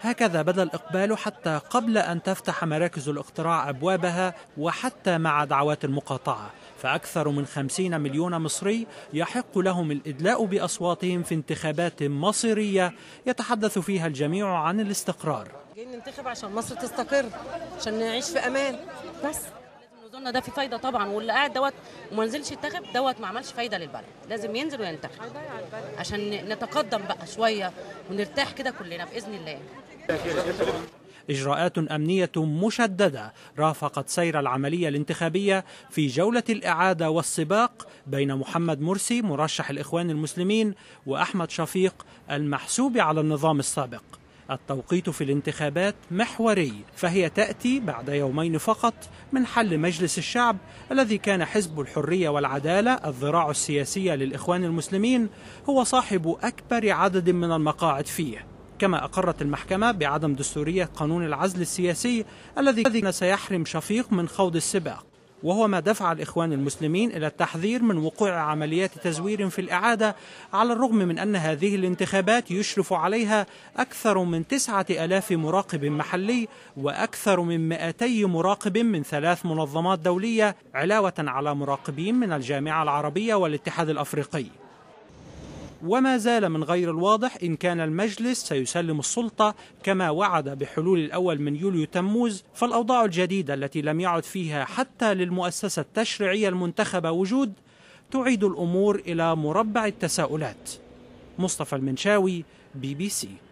هكذا بدا الإقبال حتى قبل أن تفتح مراكز الاقتراع أبوابها وحتى مع دعوات المقاطعة فأكثر من خمسين مليون مصري يحق لهم الإدلاء بأصواتهم في انتخابات مصيرية يتحدث فيها الجميع عن الاستقرار جايين ننتخب عشان مصر تستقر عشان نعيش في أمان بس قلنا ده في فايده طبعا واللي قاعد دوت وما نزلش ينتخب دوت ما عملش فايده للبلد لازم ينزل وينتخب عشان نتقدم بقى شويه ونرتاح كده كلنا باذن الله إجراءات أمنية مشددة رافقت سير العملية الانتخابية في جولة الإعادة والسباق بين محمد مرسي مرشح الإخوان المسلمين وأحمد شفيق المحسوب على النظام السابق التوقيت في الانتخابات محوري فهي تأتي بعد يومين فقط من حل مجلس الشعب الذي كان حزب الحرية والعدالة الذراع السياسية للإخوان المسلمين هو صاحب أكبر عدد من المقاعد فيه كما أقرت المحكمة بعدم دستورية قانون العزل السياسي الذي سيحرم شفيق من خوض السباق وهو ما دفع الإخوان المسلمين إلى التحذير من وقوع عمليات تزوير في الإعادة على الرغم من أن هذه الانتخابات يشرف عليها أكثر من تسعة ألاف مراقب محلي وأكثر من 200 مراقب من ثلاث منظمات دولية علاوة على مراقبين من الجامعة العربية والاتحاد الأفريقي وما زال من غير الواضح إن كان المجلس سيسلم السلطة كما وعد بحلول الأول من يوليو تموز فالأوضاع الجديدة التي لم يعد فيها حتى للمؤسسة التشريعية المنتخبة وجود تعيد الأمور إلى مربع التساؤلات مصطفى المنشاوي بي بي سي